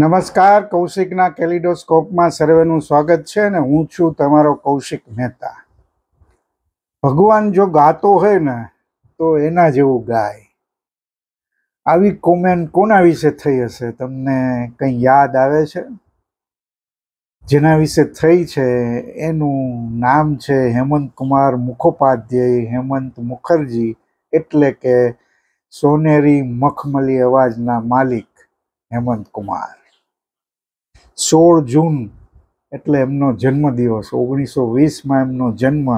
નમસ્કાર કૌશિકના કેલિડોસ્કોપમાં સર્વેનું સ્વાગત છે અને હું છું તમારો કૌશિક મહેતા ભગવાન જો ગાતો હોય ને તો એના જેવું ગાય આવી કોમેન્ટ કોના વિશે થઈ હશે તમને કંઈ યાદ આવે છે જેના વિશે થઈ છે એનું નામ છે હેમંત કુમાર મુખોપાધ્યાય હેમંત મુખર્જી એટલે કે સોનેરી મખમલી અવાજના માલિક હેમંત કુમાર સોળ જૂન એટલે એમનો જન્મ દિવસ ઓગણીસો વીસમાં એમનો જન્મ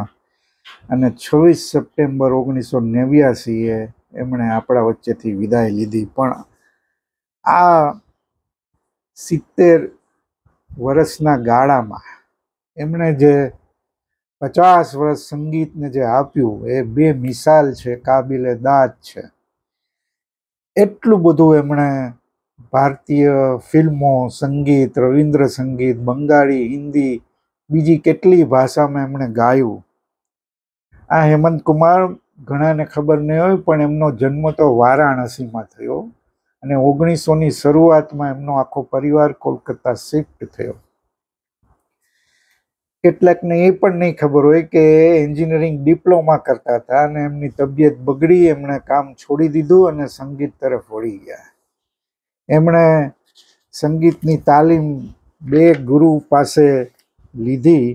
અને છવ્વીસ સપ્ટેમ્બર ઓગણીસો નેવ્યાસીએ એમણે આપણા વચ્ચેથી વિદાય લીધી પણ આ સિત્તેર વર્ષના ગાળામાં એમણે જે પચાસ વર્ષ સંગીતને જે આપ્યું એ બે મિસાલ છે કાબિલે દાદ છે એટલું બધું એમણે ભારતીય ફિલ્મો સંગીત રવિન્દ્ર સંગીત બંગાળી હિન્દી બીજી કેટલી ભાષામાં એમણે ગાયું આ હેમંત કુમાર ઘણાને ખબર નહીં હોય પણ એમનો જન્મ તો વારાણસીમાં થયો અને ઓગણીસોની શરૂઆતમાં એમનો આખો પરિવાર કોલકાતા શિફ્ટ થયો કેટલાકને એ પણ નહીં ખબર હોય કે એન્જિનિયરિંગ ડિપ્લોમા કરતા હતા અને એમની તબિયત બગડી એમણે કામ છોડી દીધું અને સંગીત તરફ વળી ગયા એમણે સંગીતની તાલીમ બે ગુરુ પાસે લીધી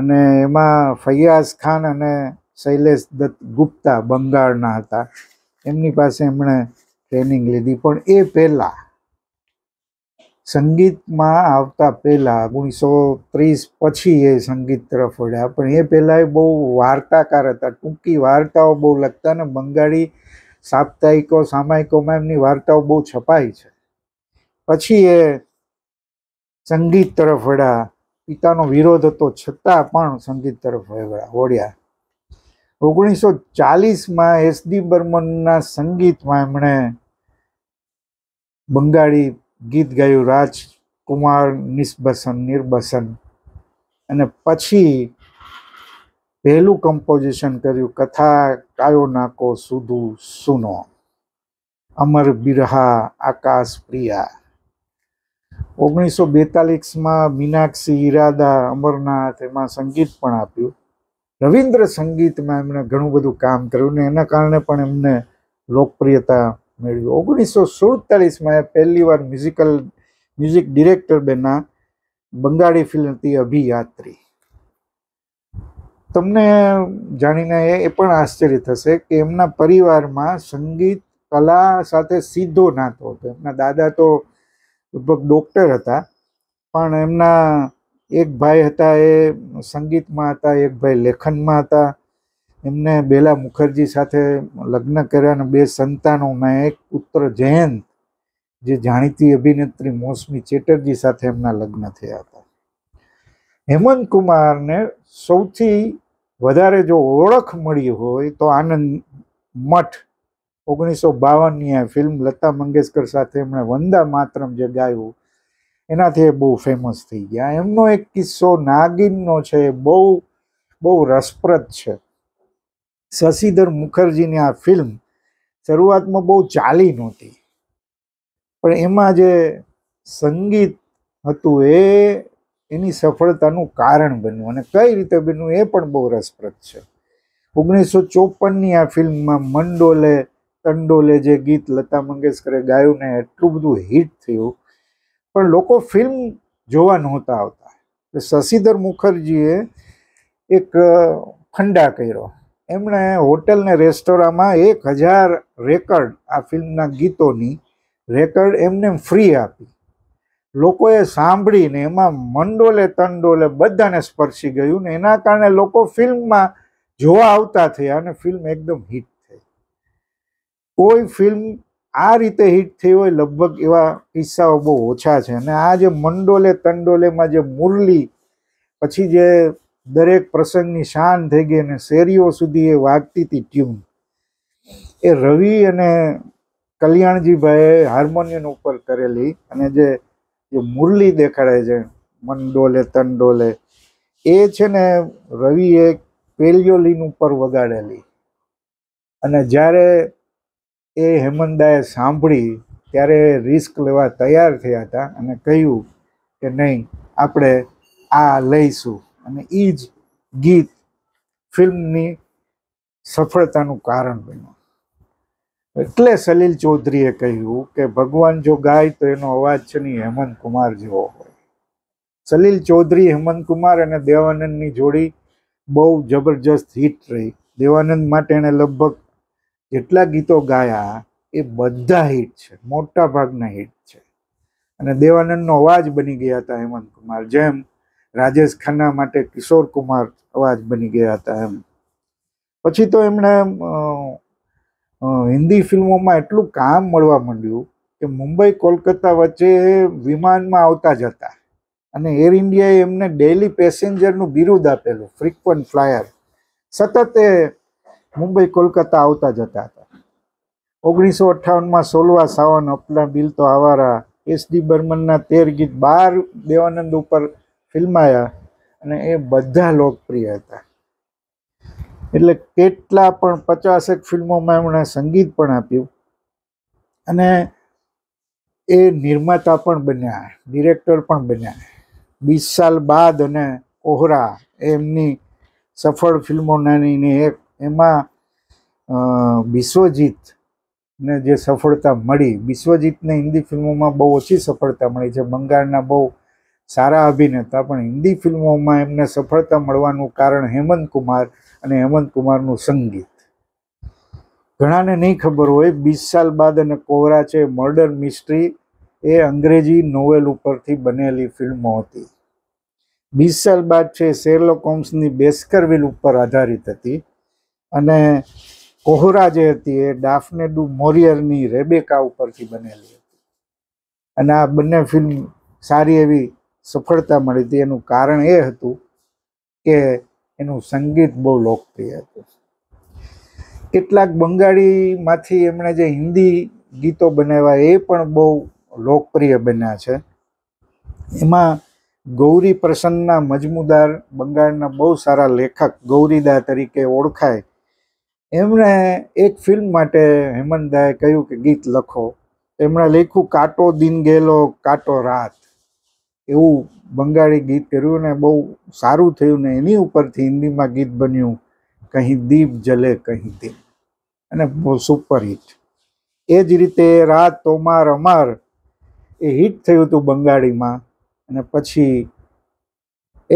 અને એમાં ફૈયાઝ ખાન અને શૈલેષ દત્ત ગુપ્તા બંગાળના હતા એમની પાસે એમણે ટ્રેનિંગ લીધી પણ એ પહેલાં સંગીતમાં આવતા પહેલાં ઓગણીસો ત્રીસ પછી એ સંગીત તરફ વળ્યા પણ એ પહેલાં એ બહુ વાર્તાકાર હતા ટૂંકી વાર્તાઓ બહુ લખતા ને બંગાળી સાપ્તાહિકો સામાયિકોમાં એમની વાર્તાઓ બહુ છપાઈ છે પછી એ સંગીત તરફ વળ્યા પિતાનો વિરોધ હતો છતાં પણ સંગીત તરફ વળ્યા ઓગણીસો ચાલીસમાં એસડી બર્મનના સંગીતમાં એમણે બંગાળી ગીત ગાયું રાજકુમાર નિસ્બસન નિર્બસન અને પછી પહેલું કમ્પોઝિશન કર્યું કથા કાયો નાકો સુધુ સુનો અમર બિરહા આકાશ પ્રિયા ઓગણીસો બેતાલીસમાં મીનાક્ષી ઈરાદા અમરનાથ એમાં સંગીત પણ આપ્યું રવિન્દ્ર સંગીતમાં એમણે ઘણું બધું કામ કર્યું ને એના કારણે પણ એમને લોકપ્રિયતા મેળવી ઓગણીસો સુડતાલીસમાં એ પહેલી વાર મ્યુઝિકલ મ્યુઝિક ડિરેક્ટર બેના બંગાળી ફિલ્મથી અભિયાત્રી તમને જાણીને એ પણ આશ્ચર્ય થશે કે એમના પરિવારમાં સંગીત કલા સાથે સીધો નાતો હતો એમના દાદા તો લગભગ ડૉક્ટર હતા પણ એમના એક ભાઈ હતા એ સંગીતમાં હતા એક ભાઈ લેખનમાં હતા એમને બેલા મુખર્જી સાથે લગ્ન કર્યા અને બે સંતાનોમાં એક પુત્ર જયંત જે જાણીતી અભિનેત્રી મોસમી ચેટર્જી સાથે એમના લગ્ન થયા હતા હેમંત કુમારને સૌથી વધારે જો ઓળખ મળી હોય તો આનંદ મઠ ઓગણીસો બાવનની આ ફિલ્મ લતા મંગેશકર સાથે એમણે વંદા માતરમ જે ગાયું એનાથી એ બહુ ફેમસ થઈ ગયા એમનો એક કિસ્સો નાગિનનો છે એ બહુ બહુ રસપ્રદ છે શશીધર મુખર્જીની આ ફિલ્મ શરૂઆતમાં બહુ ચાલી નહોતી પણ એમાં જે સંગીત હતું એ એની સફળતાનું કારણ બન્યું અને કઈ રીતે બન્યું એ પણ બહુ રસપ્રદ છે ઓગણીસો ચોપનની આ ફિલ્મમાં મંડોલે તંડોલે જે ગીત લતા મંગેશકરે ગાયું ને એટલું બધું હિટ થયું પણ લોકો ફિલ્મ જોવા નહોતા આવતા શશીધર મુખર્જીએ એક ફંડા કર્યો એમણે હોટેલ ને રેસ્ટોરાંમાં એક હજાર રેકર્ડ આ ફિલ્મના ગીતોની રેકર્ડ એમને ફ્રી આપી લોકોએ સાંભળીને એમાં મંડોલે તંડોલે બધાને સ્પર્શી ગયું ને એના કારણે લોકો ફિલ્મમાં જોવા આવતા થયા અને ફિલ્મ એકદમ હિટ થઈ કોઈ ફિલ્મ આ રીતે હિટ થઈ હોય લગભગ એવા કિસ્સાઓ બહુ ઓછા છે અને આ જે મંડોલે તંડોલેમાં જે મુરલી પછી જે દરેક પ્રસંગની શાન થઈ ગઈ અને શેરીઓ સુધી એ વાગતી હતી ટ્યુન એ રવિ અને કલ્યાણજીભાઈએ હાર્મોનિયન ઉપર કરેલી અને જે જે મુરલી દેખાડે છે મન ડોલે તન ડોલે એ છે ને રવિએ પેલિયોલીન ઉપર વગાડેલી અને જ્યારે એ હેમંદાએ સાંભળી ત્યારે રિસ્ક લેવા તૈયાર થયા હતા અને કહ્યું કે નહીં આપણે આ લઈશું અને એ જ ગીત ફિલ્મની સફળતાનું કારણ બન્યું એટલે સલીલ ચૌધરીએ કહ્યું કે ભગવાન જો ગાય તો એનો અવાજ છે ને હેમંત કુમાર જેવો હોય સલીલ ચૌધરી હેમંત કુમાર અને દેવાનંદની જોડી બહુ જબરજસ્ત હિટ રહી દેવાનંદ માટે એણે લગભગ જેટલા ગીતો ગાયા એ બધા હિટ છે મોટા ભાગના હિટ છે અને દેવાનંદનો અવાજ બની ગયા હતા હેમંત કુમાર જેમ રાજેશ ખન્ના માટે કિશોર કુમાર અવાજ બની ગયા હતા એમ પછી તો એમણે હિન્દી ફિલ્મોમાં એટલું કામ મળવા માંડ્યું કે મુંબઈ કોલકાતા વચ્ચે વિમાનમાં આવતા જતા અને એર ઇન્ડિયાએ એમને ડેલી પેસેન્જરનું બિરુદ આપેલું ફ્રિકવન્ટ ફ્લાયર સતત એ મુંબઈ કોલકાતા આવતા જતા હતા ઓગણીસો અઠ્ઠાવનમાં સોલવા સાવન અપના બિલ તો આવારા એસ ડી બર્મનના તેર ગીત બાર દેવાનંદ ઉપર ફિલ્માયા અને એ બધા લોકપ્રિય હતા એટલે કેટલા પણ પચાસેક ફિલ્મોમાં એમણે સંગીત પણ આપ્યું અને એ નિર્માતા પણ બન્યા ડિરેક્ટર પણ બન્યા વીસ સાલ બાદ અને કોહરા એમની સફળ ફિલ્મો નાની એક એમાં વિશ્વજીત ને જે સફળતા મળી વિશ્વજીતને હિન્દી ફિલ્મોમાં બહુ ઓછી સફળતા મળી છે બંગાળના બહુ સારા અભિનેતા પણ હિન્દી ફિલ્મોમાં એમને સફળતા મળવાનું કારણ હેમંત કુમાર અને હેમંત કુમારનું સંગીત ઘણાને નહીં ખબર હોય બીસ સાલ બાદ અને કોવરા છે મર્ડર મિસ્ટ્રી એ અંગ્રેજી નોવેલ ઉપરથી બનેલી ફિલ્મો હતી બીસ સાલ બાદ છે શેરલોક હોમ્સની બેસ્કરવિલ ઉપર આધારિત હતી અને કોહરા જે હતી એ ડાફનેડુ મોરિયરની રેબેકા ઉપરથી બનેલી હતી અને આ બંને ફિલ્મ સારી એવી સફળતા મળી હતી એનું કારણ એ હતું કે એનું સંગીત બહુ લોકપ્રિય હતું કેટલાક બંગાળીમાંથી એમણે જે હિન્દી ગીતો બનાવ્યા એ પણ બહુ લોકપ્રિય બન્યા છે એમાં ગૌરી પ્રસન્નના મજમુદાર બંગાળના બહુ સારા લેખક ગૌરીદા તરીકે ઓળખાય એમણે એક ફિલ્મ માટે હેમંતદાએ કહ્યું કે ગીત લખો એમણે લખ્યું કાંટો દિન ગેલો કાંટો રાત એવું બંગાળી ગીત કર્યું ને બહુ સારું થયું ને એની ઉપરથી હિન્દીમાં ગીત બન્યું કહીં દીપ જલે કહીં તે અને બહુ સુપર હિટ એ જ રીતે રાત તોમાર અમાર એ હિટ થયું હતું બંગાળીમાં અને પછી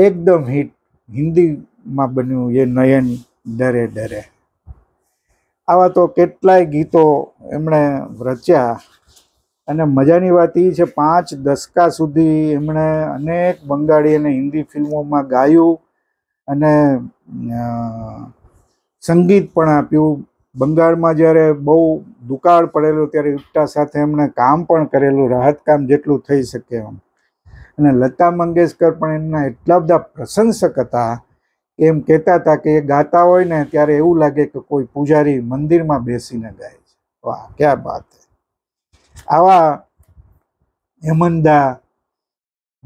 એકદમ હિટ હિન્દીમાં બન્યું એ નયન ડરે ડરે આવા તો કેટલાય ગીતો એમણે રચ્યા અને મજાની વાત એ છે પાંચ દસકા સુધી એમણે અનેક બંગાળી અને હિન્દી ફિલ્મોમાં ગાયું અને સંગીત પણ આપ્યું બંગાળમાં જ્યારે બહુ દુકાળ પડેલો ત્યારે ઇપ્ટા સાથે એમણે કામ પણ કરેલું રાહત કામ જેટલું થઈ શકે એમ અને લતા મંગેશકર પણ એમના એટલા બધા પ્રશંસક હતા એમ કહેતા હતા કે એ ગાતા હોય ને ત્યારે એવું લાગે કે કોઈ પૂજારી મંદિરમાં બેસીને ગાય છે વાહ ક્યાં વાત છે આવા હેમંદા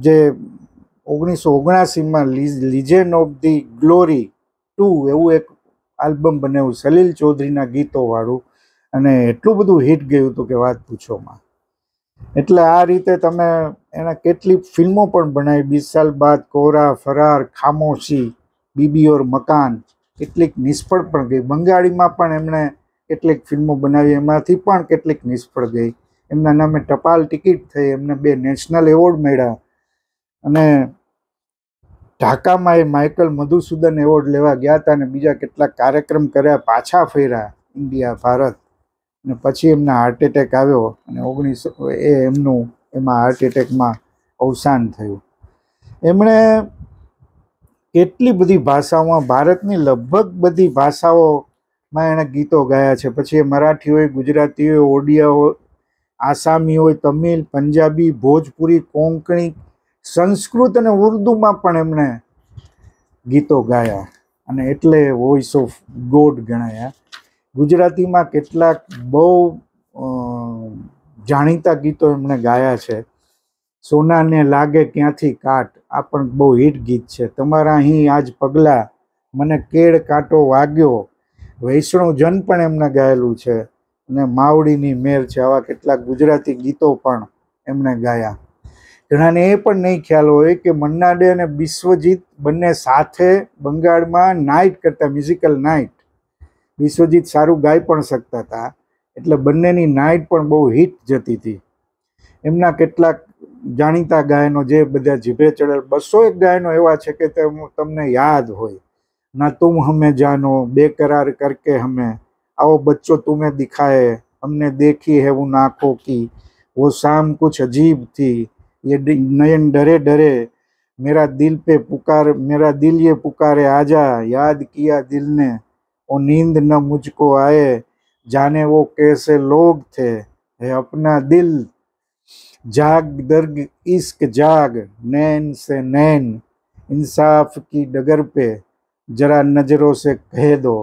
જે ઓગણીસો ઓગણાસીમાં legend of the glory to એવું એક આલ્બમ બનાવ્યું સલીલ ચૌધરીના ગીતોવાળું અને એટલું બધું હિટ ગયું હતું કે વાત પૂછોમાં એટલે આ રીતે તમે એના કેટલી ફિલ્મો પણ બનાવી બીસ સાલ બાદ કોરા ફરાર ખામોશી બીબી ઓર મકાન કેટલીક નિષ્ફળ પણ ગઈ બંગાળીમાં પણ એમણે કેટલીક ફિલ્મો બનાવી એમાંથી પણ કેટલીક નિષ્ફળ ગઈ એમના નામે ટપાલ ટિકિટ થઈ એમને બે નેશનલ એવોર્ડ મળ્યા અને ઢાકામાં એ માઇકલ મધુસૂદન એવોર્ડ લેવા ગયા હતા અને બીજા કેટલાક કાર્યક્રમ કર્યા પાછા ફર્યા ઇન્ડિયા ભારત અને પછી એમને હાર્ટ એટેક આવ્યો અને ઓગણીસો એ એમનું એમાં હાર્ટ એટેકમાં અવસાન થયું એમણે કેટલી બધી ભાષાઓમાં ભારતની લગભગ બધી ભાષાઓમાં એણે ગીતો ગાયા છે પછી એ મરાઠી હોય ગુજરાતી હોય ઓડિયા હોય આસામી હોય તમિલ પંજાબી ભોજપુરી કોંકણી સંસ્કૃત અને ઉર્દુમાં પણ એમણે ગીતો ગાયા અને એટલે વોઇસ ઓફ ગોડ ગણાયા ગુજરાતીમાં કેટલાક બહુ જાણીતા ગીતો એમણે ગાયા છે સોનાને લાગે ક્યાંથી કાટ આ પણ બહુ હિટ ગીત છે તમારા અહીં આજ પગલાં મને કેળ કાંટો વાગ્યો વૈષ્ણવજન પણ એમને ગાયેલું છે અને માવડીની મેર છે આવા કેટલાક ગુજરાતી ગીતો પણ એમણે ગાયા ઘણાને એ પણ નહીં ખ્યાલ હોય કે મન્નાડે અને વિશ્વજીત બંને સાથે બંગાળમાં નાઇટ કરતા મ્યુઝિકલ નાઇટ વિશ્વજીત સારું ગાઈ પણ શકતા હતા એટલે બંનેની નાઇટ પણ બહુ હિટ જતી હતી એમના કેટલાક જાણીતા ગાયનો જે બધા જીભે ચડેલ બસો એક ગાયનો એવા છે કે તમને યાદ હોય ના તુમ હમે જાનો બેકરાર કરકે હમે आओ बच्चों तुम्हें दिखाए हमने देखी है उन आँखों की वो शाम कुछ अजीब थी ये नयन डरे डरे मेरा दिल पे पुकार मेरा दिल ये पुकारे आजा याद किया दिल ने वो नींद न मुझको आए जाने वो कैसे लोग थे है अपना दिल जाग दर्ग इश्क जाग नैन से नैन इंसाफ की डगर पे जरा नज़रों से कह दो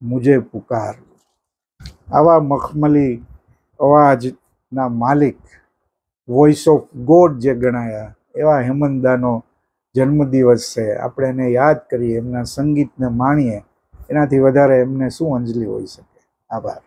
મુજે પુકાર આવા મખમલી અવાજના માલિક વોઇસ ઓફ ગોડ જે ગણાયા એવા હેમંદાનો જન્મદિવસ છે આપણે એને યાદ કરીએ એમના સંગીતને માણીએ એનાથી વધારે એમને શું અંજલિ હોઈ શકે આભાર